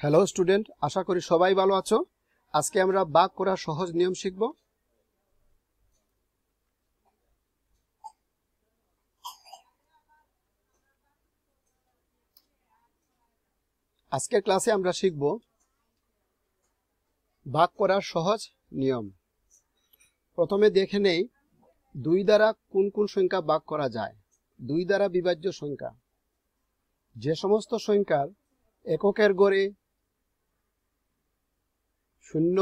hello student আশা করি সবাই ভালো আছো আজকে আমরা বাক করার সহজ নিয়ম শিখব আজকের ক্লাসে আমরা শিখব বাক করার সহজ নিয়ম প্রথমে দেখে নেই দুই দ্বারা কোন কোন সংখ্যা বাক করা যায় দুই দ্বারা বিভাজ্য সংখ্যা যে সমস্ত সংখ্যার এককের গড়ে শূন্য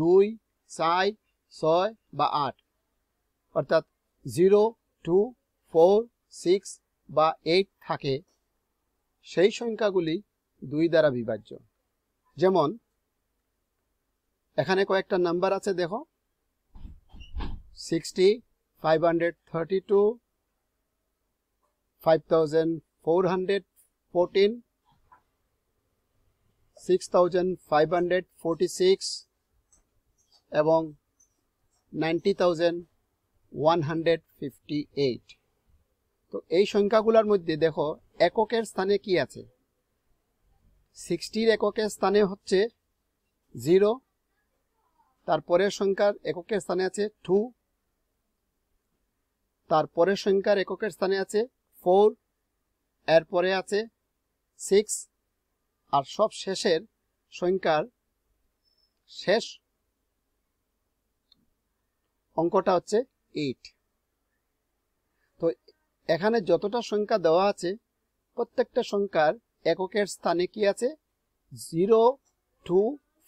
দুই চার ছয় বা আট অর্থাৎ জিরো টু ফোর সিক্স বা এইট থাকে সেই সংখ্যাগুলি দুই দ্বারা বিভাজ্য যেমন এখানে কয়েকটা নাম্বার আছে দেখো sixty five hundred thirty two five thousand four hundred fourteen six thousand five hundred forty six এবং ninety thousand one hundred fifty eight তো এই সংখ্যাগুলোর মধ্যে দেখো এককের স্থানে কি আছে সিক্সটির এককের স্থানে হচ্ছে জিরো তারপরের সংখ্যার এককের স্থানে আছে টু তারপরের সংখ্যার এককের স্থানে আছে ফোর এরপরে আছে সিক্স আর সব শেষের সংখ্যার শেষ অঙ্কটা হচ্ছে এইট তো এখানে যতটা সংখ্যা দেওয়া আছে প্রত্যেকটা সংখ্যার এককের স্থানে কি আছে zero two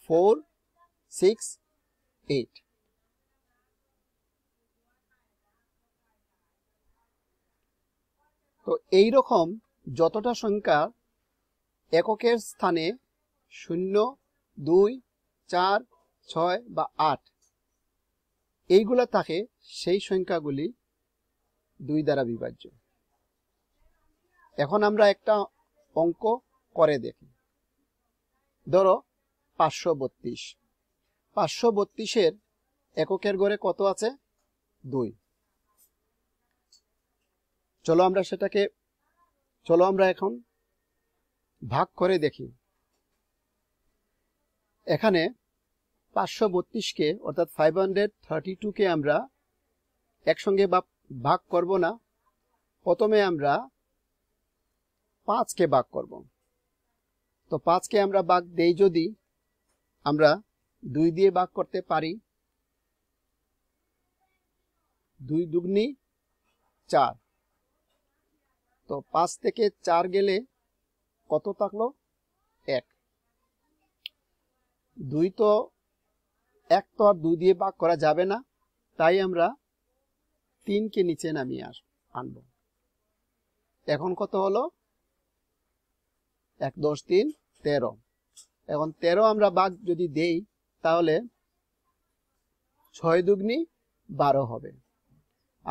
four six eight তো এই রকম যতটা সংখ্যা এককের স্থানে শূন্য দুই চার ছয় বা আট এইগুলা থাকে সেই সংখ্যাগুলি দুই দ্বারা বিভাজ্য এখন আমরা একটা অঙ্ক করে দেখি ধরো পাঁচশো বত্রিশ পাঁচশো বত্রিশের এককের গড়ে কত আছে দুই চলো আমরা সেটাকে চলো আমরা এখন ভাগ করে দেখি এখানে পাঁচশো বত্রিশকে অর্থাৎ ফাইভ হান্ড্রেড থার্টি টুকে আমরা একসঙ্গে ভাগ করব না প্রথমে আমরা পাঁচকে ভাগ করব তো পাঁচকে আমরা ভাগ দেই যদি আমরা দুই দিয়ে ভাগ করতে পারি দুই দুগ্নি চার তো পাঁচ থেকে চার গেলে কত থাকলো এক দুই তো এক তো আর দুই দিয়ে বাক করা যাবে না তাই আমরা তিনকে নিচে নামিয়ে আস আনব এখন কত হলো এক দশ তিন তেরো এখন তেরো আমরা বাঘ যদি দেই তাহলে ছয় দুগ্নি বারো হবে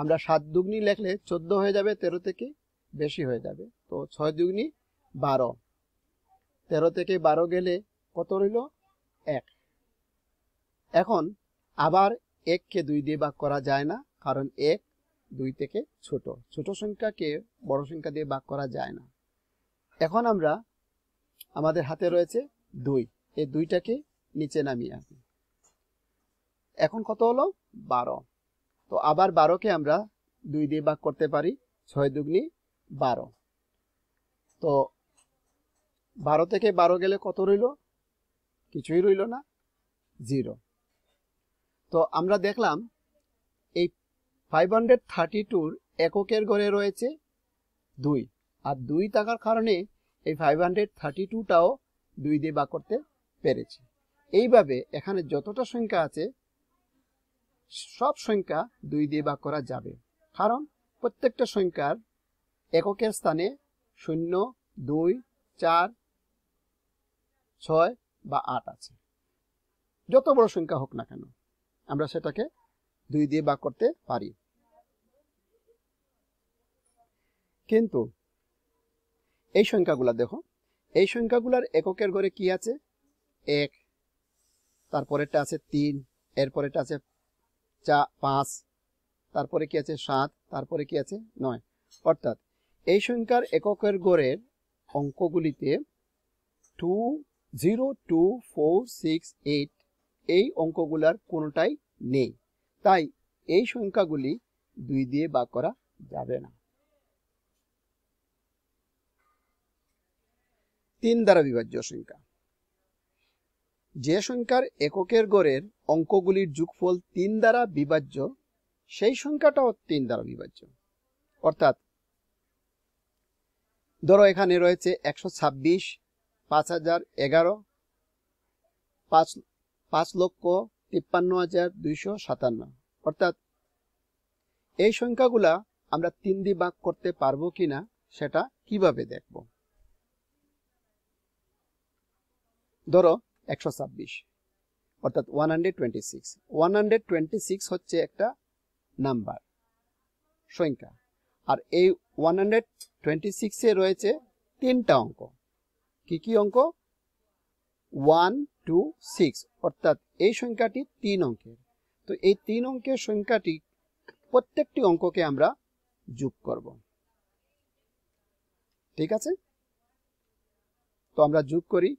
আমরা সাত দুগ্নি লেখলে চোদ্দ হয়ে যাবে তেরো থেকে বেশি হয়ে যাবে তো ছয় দুগ্নি বারো তেরো থেকে বারো গেলে কত রইল এক এখন আবার এককে দুই দিয়ে ভাগ করা যায় না কারণ এক দুই থেকে ছোট ছোট সংখ্যাকে বড় সংখ্যা দিয়ে ভাগ করা যায় না এখন আমরা আমাদের হাতে রয়েছে দুই এই দুইটাকে নিচে নামিয়ে আসি এখন কত হলো বারো তো আবার বারোকে আমরা দুই দিয়ে ভাগ করতে পারি ছয় দুগ্নি বারো তো বারো থেকে বারো গেলে কত রইল কিছুই রইল না জিরো তো আমরা দেখলাম এই ফাইভ হান্ড্রেড থার্টি টুর এককের ঘরে রয়েছে দুই আর দুই থাকার কারণে এই ফাইভ হান্ড্রেড থার্টি টুটাও দুই দিয়ে বা করতে পেরেছি এইভাবে এখানে যতটা সংখ্যা আছে সব সংখ্যা দুই দিয়ে বা করা যাবে কারণ প্রত্যেকটা সংখ্যার এককের স্থানে শূন্য দুই চার ছয় বা আট আছে যত বড় সংখ্যা হোক না কেন আমরা সেটাকে দুই দিয়ে বা করতে পারি কিন্তু এই সংখ্যাগুলা দেখো এই সংখ্যাগুলার এককের ঘরে কি আছে এক তারপরেরটা আছে তিন এরপরেটা আছে চা পাঁচ তারপরে কি আছে সাত তারপরে কি আছে নয় অর্থাৎ এই সংখ্যার এককের গড়ের অঙ্কগুলিতে two zero two four six eight এই অঙ্কগুলার কোনোটাই নেই তাই এই সংখ্যাগুলি দুই দিয়ে বা করা যাবে না তিন দ্বারা বিভাজ্য সংখ্যা যে সংখ্যার এককের গড়ের অঙ্কগুলির যুগফল তিন দ্বারা বিভাজ্য সেই সংখ্যাটাও তিন দ্বারা বিভাজ্য অর্থাৎ ধরো এখানে রয়েছে একশো ছাব্বিশ পাঁচ হাজার এগারো পাঁচ পাঁচ লক্ষ তিপ্পান্ন হাজার দুইশো সাতান্ন অর্থাৎ এই সংখ্যাগুলা আমরা তিন দি ভাগ করতে পারবো কিনা সেটা কিভাবে দেখব ধরো একশো ছাব্বিশ অর্থাৎ one hundred twenty six one hundred twenty six হচ্ছে একটা নাম্বার সংখ্যা আর এই ওয়ান হান্ড্রেড টোয়েন্টি সিক্সে রয়েছে তিনটা অঙ্ক কি কি অঙ্ক ওয়ান টু সিক্স অর্থাৎ এই সংখ্যাটি তিন অঙ্কের তো এই তিন অঙ্কের সংখ্যাটি প্রত্যেকটি অঙ্ককে আমরা যোগ করব ঠিক আছে তো আমরা যোগ করি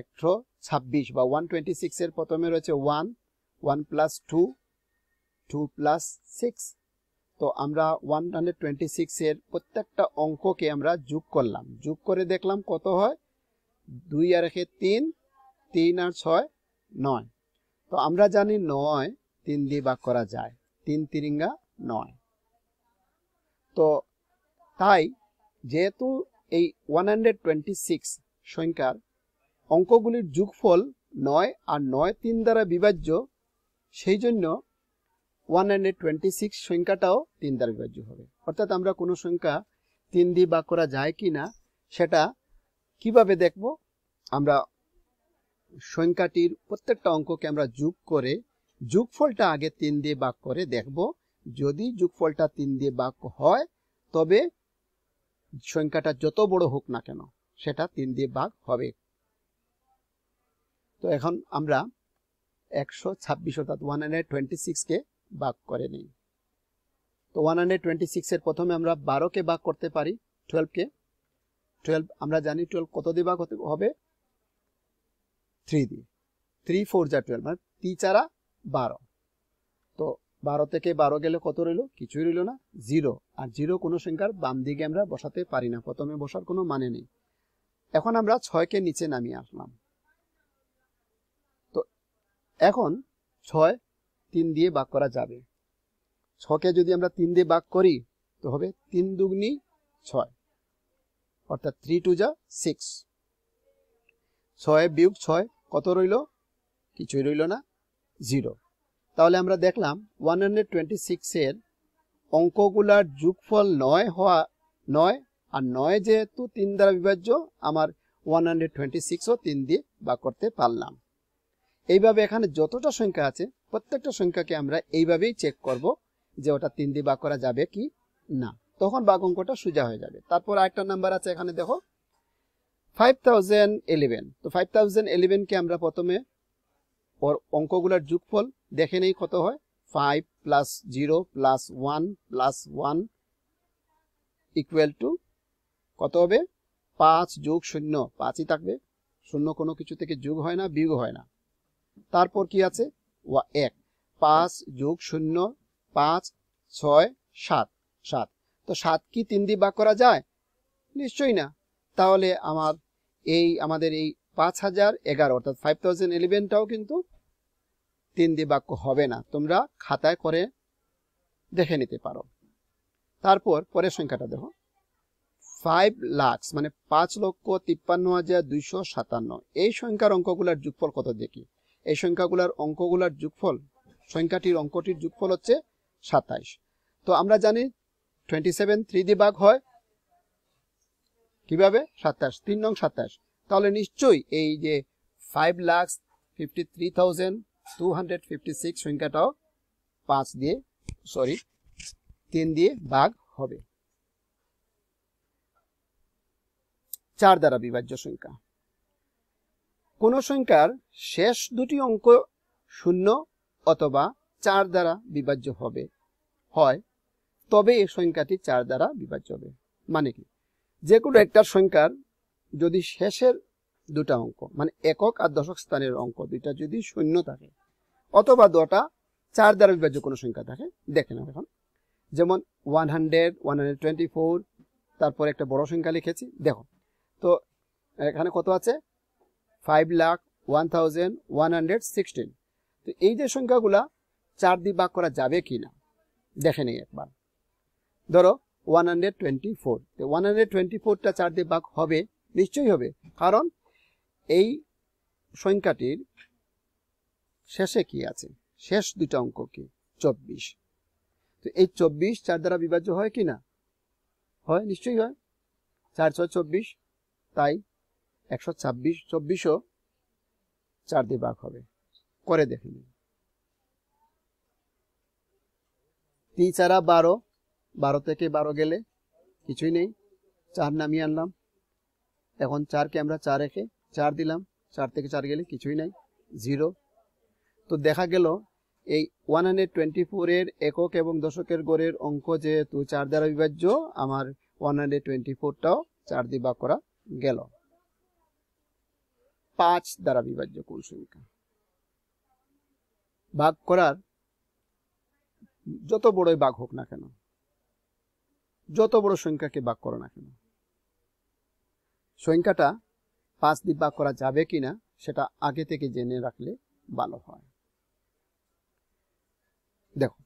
একশো ছাব্বিশ বা ওয়ান টোয়েন্টি সিক্সের প্রথমে রয়েছে one one plus two two plus six তো আমরা ওয়ান হান্ড্রেড টোয়েন্টি সিক্সের প্রত্যেকটা অঙ্ককে আমরা যোগ করলাম যোগ করে দেখলাম কত হয় দুই আর একে তিন তিন আর ছয় নয় তো আমরা জানি নয় তিন দিয়ে বাক করা যায় তিন তিরিঙ্গা নয় তো তাই যেহেতু এই ওয়ান হান্ড্রেড টোয়েন্টি সিক্স সংখ্যার অঙ্কগুলির যুগফল নয় আর নয় তিন দ্বারা বিভাজ্য সেই জন্য ওয়ান টোয়েন্টি সিক্স সংখ্যাটাও তিন দ্বারা বিভাজ্য হবে অর্থাৎ আমরা কোনো সংখ্যা তিন দিয়ে ভাগ করা যায় কি না সেটা কিভাবে দেখব আমরা সংখ্যাটির প্রত্যেকটা অঙ্ককে আমরা যোগ করে যোগফলটা আগে তিন দিয়ে ভাগ করে দেখব যদি যোগফলটা তিন দিয়ে ভাগ হয় তবে সংখ্যাটা যত বড় হোক না কেন সেটা তিন দিয়ে ভাগ হবে তো এখন আমরা একশো ছাব্বিশ অর্থাৎ ওয়ান হান্ড্রেড টোয়েন্টি সিক্সকে ভাগ করে নিই তো ওয়ান হান্ড্রেড টোয়েন্টি সিক্সের প্রথমে আমরা বারোকে ভাগ করতে পারি টুয়েলভকে টুয়েলভ আমরা জানি টুয়েলভ কত দিয়ে ভাগ হতে হবে থ্রি দি থ্রি ফোর যা টুয়েলভ মানে তি চারা বারো তো বারো থেকে বারো গেলে কত রইল কিছুই রইল না জিরো আর জিরো কোনো সংখ্যার বাম দিকে আমরা বসাতে পারি না প্রথমে বসার কোনো মানে নেই এখন আমরা ছয়কে নিচে নামিয়ে আসলাম তো এখন ছয় তিন দিয়ে বাক করা যাবে ছকে যদি আমরা তিন দিয়ে বাক করি তো হবে তিন দুগ্নি ছয় অর্থাৎ থ্রি টু যা সিক্স ছয় বিয়োগ ছয় কত রইল কিছুই রইল না জিরো তাহলে আমরা দেখলাম ওয়ান হান্ড্রেড টোয়েন্টি সিক্সের অঙ্কগুলার যুগফল নয় হওয়া নয় আর নয় যেহেতু তিন দ্বারা বিভাজ্য আমার ওয়ান হান্ড্রেড টোয়েন্টি সিক্সও তিন দিয়ে বাক করতে পারলাম এইভাবে এখানে যতটা সংখ্যা আছে প্রত্যেকটা সংখ্যাকে আমরা এইভাবেই চেক করব যে ওটা তিন দিয়ে বাক করা যাবে কি না তখন বাক অঙ্কটা সোজা হয়ে যাবে তারপর আরেকটা নাম্বার আছে এখানে দেখো ফাইভ থাউজেন্ড এলেভেন তো ফাইভ থাউজেন্ড এলেভেনকে আমরা প্রথমে ওর অঙ্কগুলোর যুগফল দেখে নেই কত হয় five plus zero plus one plus one equal two কত হবে পাঁচ যোগ শূন্য পাঁচই থাকবে শূন্য কোনো কিছু থেকে যোগ হয় না বিয়োগ হয় না তারপর কি আছে ওয়া এক পাঁচ যোগ শূন্য পাঁচ ছয় সাত সাত তো সাত কি তিন দিয়ে বাক করা যায় নিশ্চয়ই না তাহলে আমার এই আমাদের এই পাঁচ হাজার এগারো অর্থাৎ ফাইভ থাউজেন্ড ইলেভেনটাও কিন্তু তিন দিয়ে বাক্য হবে না তোমরা খাতায় করে দেখে নিতে পারো তারপর পরের সংখ্যাটা দেখো ফাইভ লাক্স মানে পাঁচ লক্ষ তিপ্পান্ন হাজার দুইশো সাতান্ন এই সংখ্যার অঙ্কগুলোর যুগফল কত দেখি এই সংখ্যাগুলোর অঙ্কগুলোর যোগফল সংখ্যাটির অঙ্কটির যোগফল হচ্ছে সাতাইশ তো আমরা জানি টোয়েন্টি সেভেন থ্রি দি ভাগ হয় কিভাবে সাতাশ তিন নং সাতাশ তাহলে নিশ্চয়ই এই যে five lakh fifty three thousand two hundred fifty six সংখ্যাটাও পাঁচ দিয়ে সরি তিন দিয়ে ভাগ হবে চার দ্বারা বিভাজ্য সংখ্যা কোনো সংখ্যার শেষ দুটি অঙ্ক শূন্য অথবা চার দ্বারা বিভাজ্য হবে হয় তবে এই সংখ্যাটি চার দ্বারা বিভাজ্য হবে মানে কি যে কোনো একটা সংখ্যার যদি শেষের দুটা অঙ্ক মানে একক আর দশক স্থানের অঙ্ক দুইটা যদি শূন্য থাকে অথবা দুটা চার দ্বারা বিভাজ্য কোনো সংখ্যা থাকে দেখে নাও এখন যেমন one hundred one hundred twenty four তারপর একটা বড় সংখ্যা লিখেছি দেখো তো এখানে কত আছে five lakh one thousand one hundred sixteen তো এই যে সংখ্যাগুলা চার দিয়ে ভাগ করা যাবে কি না দেখে নেই একবার ধরো ওয়ান হান্ড্রেড টোয়েন্টি ফোর তো ওয়ান হান্ড্রেড টোয়েন্টি ফোরটা চার দিয়ে ভাগ হবে নিশ্চয়ই হবে কারণ এই সংখ্যাটির শেষে কি আছে শেষ দুটো অঙ্ক কি চব্বিশ তো এই চব্বিশ চার দ্বারা বিভাজ্য হয় কি না হয় নিশ্চয়ই হয় চার ছয় চব্বিশ তাই একশো ছাব্বিশ চব্বিশও চার দিয়ে ভাগ হবে করে দেখে নিন তিন চারা বারো বারো থেকে বারো গেলে কিছুই নেই চার নামিয়ে আনলাম এখন চারকে আমরা চার রেখে চার দিলাম চার থেকে চার গেলে কিছুই নাই জিরো তো দেখা গেল এই ওয়ান হান্ড্রেড টোয়েন্টি ফোরের একক এবং দশকের গড়ের অঙ্ক যেহেতু চার দ্বারা বিভাজ্য আমার ওয়ান হান্ড্রেড টোয়েন্টি ফোরটাও চার দিবা করা গেল পাঁচ দ্বারা বিভাজ্য কোন সংখ্যা ভাগ করার যত বড়ই বাঘ হোক না কেন যত বড় সংখ্যাকে ভাগ করো না কেন সংখ্যাটা পাঁচ দিয়ে ভাগ করা যাবে কি না সেটা আগে থেকে জেনে রাখলে ভালো হয় দেখো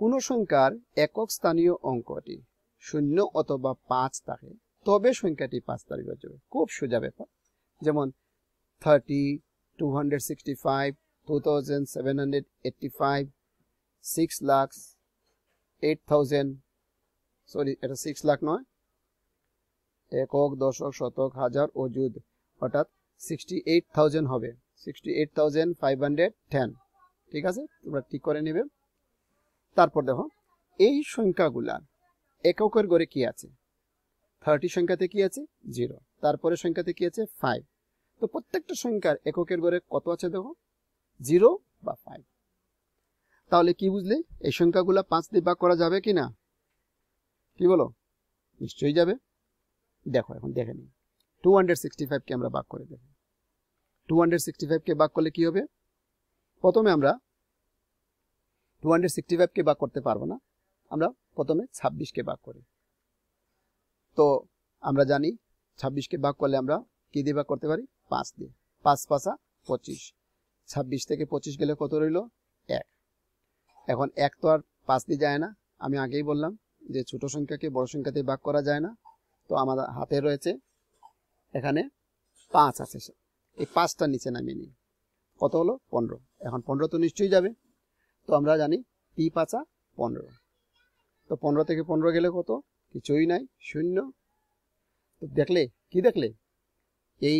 কোন সংখ্যার একক স্থানীয় অঙ্কটি শূন্য অথবা পাঁচ থাকে তবে সংখ্যাটি পাঁচ তারিখ খুব সোজা ব্যাপার যেমন thirty two hundred sixty five two thousand seven hundred eighty five six lakh eight thousand sorry এটা সিক্স লাখ নয় একক দশক শতক হাজার ও যুদ অর্থাৎ সিক্সটি এইট থাউজেন্ড হবে sixty eight thousand five hundred ten ঠিক আছে তোমরা ঠিক করে নেবে তারপর দেখো এই সংখ্যাগুলা এককের গড়ে কি আছে থার্টি সংখ্যাতে কি আছে জিরো তারপরে সংখ্যাতে কি আছে ফাইভ তো প্রত্যেকটা সংখ্যার এককের গড়ে কত আছে দেখো জিরো বা ফাইভ তাহলে কি বুঝলে এই সংখ্যাগুলো পাঁচ দিয়ে ভাগ করা যাবে কি না কি বলো নিশ্চয়ই যাবে দেখো এখন দেখে নিই টু হান্ড্রেড সিক্সটি ফাইভকে আমরা ভাগ করে দেব টু হান্ড্রেড সিক্সটি ফাইভকে ভাগ করলে কি হবে প্রথমে আমরা টু হান্ড্রেড সিক্সটি ফাইভকে ভাগ করতে পারবো না আমরা প্রথমে ছাব্বিশকে ভাগ করি তো আমরা জানি ছাব্বিশকে ভাগ করলে আমরা কী দিয়ে ভাগ করতে পারি পাঁচ দিয়ে পাঁচ পাঁচা পঁচিশ ছাব্বিশ থেকে পঁচিশ গেলে কত রইল এক এখন এক তো আর পাঁচ দিয়ে যায় না আমি আগেই বললাম যে ছোট সংখ্যাকে বড় সংখ্যাতে ভাগ করা যায় না তো আমাদের হাতে রয়েছে এখানে পাঁচ আছে এই পাঁচটা নিচে নামিয়ে নিই কত হলো পনেরো এখন পনেরো তো নিশ্চয়ই যাবে তো আমরা জানি পি পাঁচা পনেরো তো পনেরো থেকে পনেরো গেলে কত কিছুই নাই শূন্য তো দেখলে কি দেখলে এই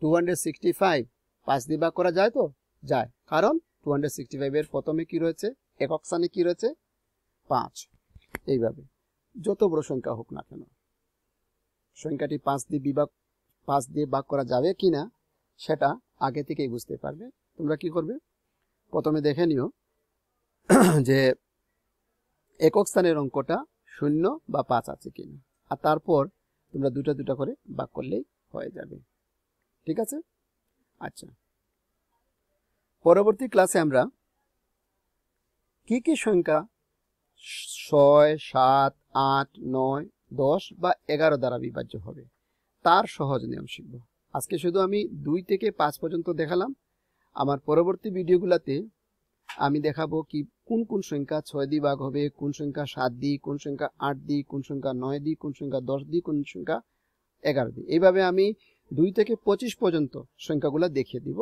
টু হান্ড্রেড সিক্সটি ফাইভ পাঁচ দিয়ে ভাগ করা যায় তো যায় কারণ টু হান্ড্রেড সিক্সটি ফাইভের প্রথমে কি রয়েছে একক স্থানে কি রয়েছে পাঁচ এইভাবে যত বড় সংখ্যা হোক না কেন সংখ্যাটি পাঁচ দিয়ে বিভাগ পাঁচ দিয়ে ভাগ করা যাবে কি না সেটা আগে থেকেই বুঝতে পারবে তোমরা কি করবে প্রথমে দেখে নিও যে একক স্থানের অঙ্কটা শূন্য বা পাঁচ আছে কিনা আর তারপর তোমরা দুটা দুটা করে বাক করলেই হয়ে যাবে ঠিক আছে আচ্ছা পরবর্তী ক্লাসে আমরা কি কি সংখ্যা ছয় সাত আট নয় দশ বা এগারো দ্বারা বিভাজ্য হবে তার সহজ নিয়ম শিখব আজকে শুধু আমি দুই থেকে পাঁচ পর্যন্ত দেখালাম আমার পরবর্তী ভিডিওগুলোতে আমি দেখাবো কি কোন কোন সংখ্যা ছয় দি ভাগ হবে কোন সংখ্যা সাত দি কোন সংখ্যা আট দি কোন সংখ্যা নয় দি কোন সংখ্যা দশ দি কোন সংখ্যা এগারো দি এইভাবে আমি দুই থেকে পঁচিশ পর্যন্ত সংখ্যাগুলো দেখিয়ে দিব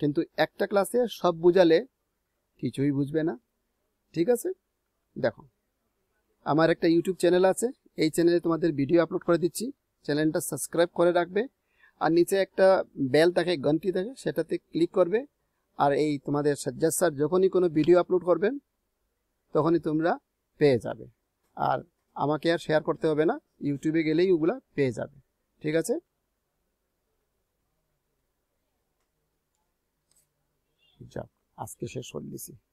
কিন্তু একটা ক্লাসে সব বুঝালে কিছুই বুঝবে না ঠিক আছে দেখো আমার একটা ইউটিউব চ্যানেল আছে এই চ্যানেলে তোমাদের ভিডিও আপলোড করে দিচ্ছি চ্যানেলটা সাবস্ক্রাইব করে রাখবে আর নিচে একটা বেল থাকে গন্তি থাকে সেটাতে ক্লিক করবে আর এই তোমাদের সাজ্জাদ স্যার যখনই কোনো ভিডিও আপলোড করবেন তখনই তোমরা পেয়ে যাবে আর আমাকে আর শেয়ার করতে হবে না ইউটিউবে গেলেই ওগুলা পেয়ে যাবে ঠিক আছে যাক আজকে শেষ করে দিছি